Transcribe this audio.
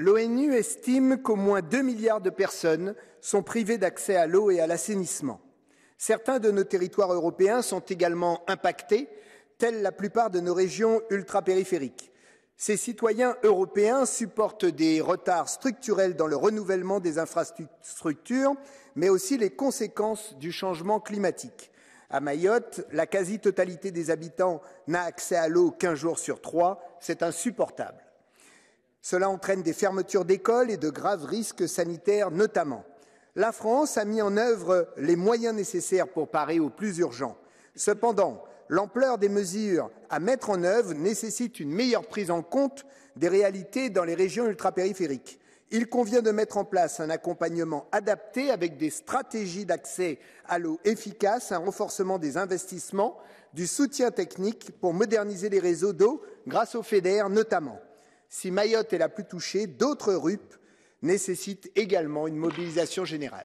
L'ONU estime qu'au moins 2 milliards de personnes sont privées d'accès à l'eau et à l'assainissement. Certains de nos territoires européens sont également impactés, tels la plupart de nos régions ultrapériphériques. Ces citoyens européens supportent des retards structurels dans le renouvellement des infrastructures, mais aussi les conséquences du changement climatique. À Mayotte, la quasi-totalité des habitants n'a accès à l'eau qu'un jour sur trois. C'est insupportable. Cela entraîne des fermetures d'écoles et de graves risques sanitaires notamment. La France a mis en œuvre les moyens nécessaires pour parer au plus urgent. Cependant, l'ampleur des mesures à mettre en œuvre nécessite une meilleure prise en compte des réalités dans les régions ultrapériphériques. Il convient de mettre en place un accompagnement adapté avec des stratégies d'accès à l'eau efficaces, un renforcement des investissements, du soutien technique pour moderniser les réseaux d'eau grâce au FEDER notamment. Si Mayotte est la plus touchée, d'autres RUP nécessitent également une mobilisation générale.